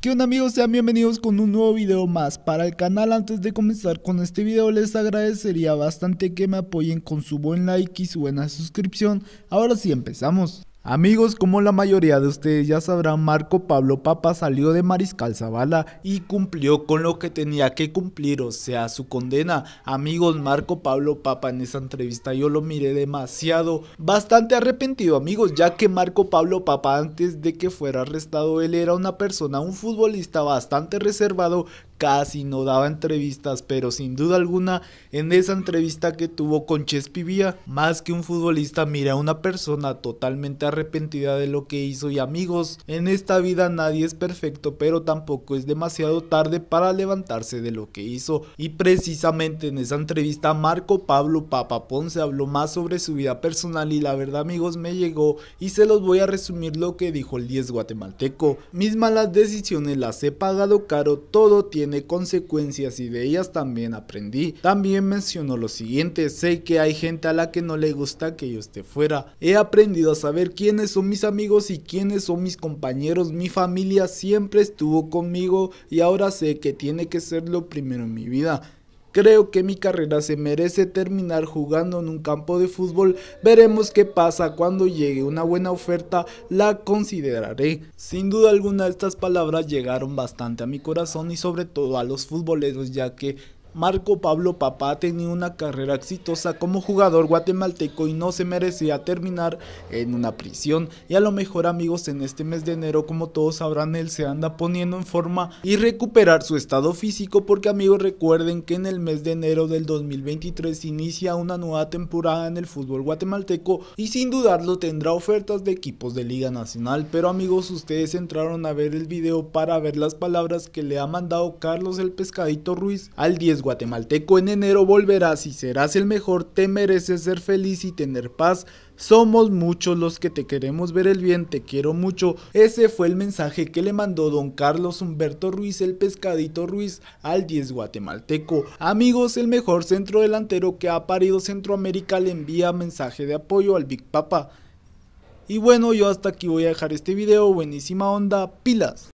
¿Qué onda amigos? Sean bienvenidos con un nuevo video más para el canal. Antes de comenzar con este video les agradecería bastante que me apoyen con su buen like y su buena suscripción. Ahora sí empezamos. Amigos, como la mayoría de ustedes ya sabrán, Marco Pablo Papa salió de Mariscal Zavala y cumplió con lo que tenía que cumplir, o sea, su condena. Amigos, Marco Pablo Papa en esa entrevista yo lo miré demasiado, bastante arrepentido, amigos, ya que Marco Pablo Papa antes de que fuera arrestado, él era una persona, un futbolista bastante reservado casi no daba entrevistas, pero sin duda alguna en esa entrevista que tuvo con Chespi Vía, más que un futbolista, mira, una persona totalmente arrepentida de lo que hizo y amigos, en esta vida nadie es perfecto, pero tampoco es demasiado tarde para levantarse de lo que hizo. Y precisamente en esa entrevista Marco Pablo Papa Ponce habló más sobre su vida personal y la verdad amigos me llegó y se los voy a resumir lo que dijo el 10 guatemalteco. Mis malas decisiones las he pagado caro, todo tiene consecuencias y de ellas también aprendí. También mencionó lo siguiente, sé que hay gente a la que no le gusta que yo esté fuera. He aprendido a saber quiénes son mis amigos y quiénes son mis compañeros. Mi familia siempre estuvo conmigo y ahora sé que tiene que ser lo primero en mi vida. Creo que mi carrera se merece terminar jugando en un campo de fútbol. Veremos qué pasa cuando llegue una buena oferta, la consideraré. Sin duda alguna estas palabras llegaron bastante a mi corazón y sobre todo a los futboleros ya que Marco Pablo Papá ha tenido una carrera exitosa como jugador guatemalteco y no se merecía terminar en una prisión. Y a lo mejor amigos en este mes de enero como todos sabrán él se anda poniendo en forma y recuperar su estado físico porque amigos recuerden que en el mes de enero del 2023 inicia una nueva temporada en el fútbol guatemalteco y sin dudarlo tendrá ofertas de equipos de Liga Nacional. Pero amigos ustedes entraron a ver el video para ver las palabras que le ha mandado Carlos el Pescadito Ruiz al 10 guatemalteco en enero volverás y serás el mejor, te mereces ser feliz y tener paz. Somos muchos los que te queremos ver el bien, te quiero mucho. Ese fue el mensaje que le mandó don Carlos Humberto Ruiz, el pescadito Ruiz, al 10 guatemalteco. Amigos, el mejor centro delantero que ha parido Centroamérica le envía mensaje de apoyo al Big Papa. Y bueno, yo hasta aquí voy a dejar este video, buenísima onda, pilas.